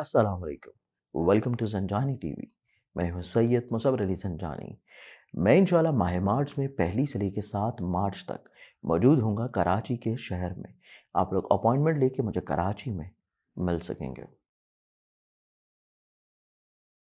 अस्सलाम वालेकुम welcome to जनजानी TV मैं हूं सैयद मुसवर अली जनजानी मैं इंशाल्लाह माह मार्च में पहली से लेकर सात मार्च तक मौजूद होंगे कराची के शहर में आप लोग अपॉइंटमेंट लेके मुझे कराची में मिल सकेंगे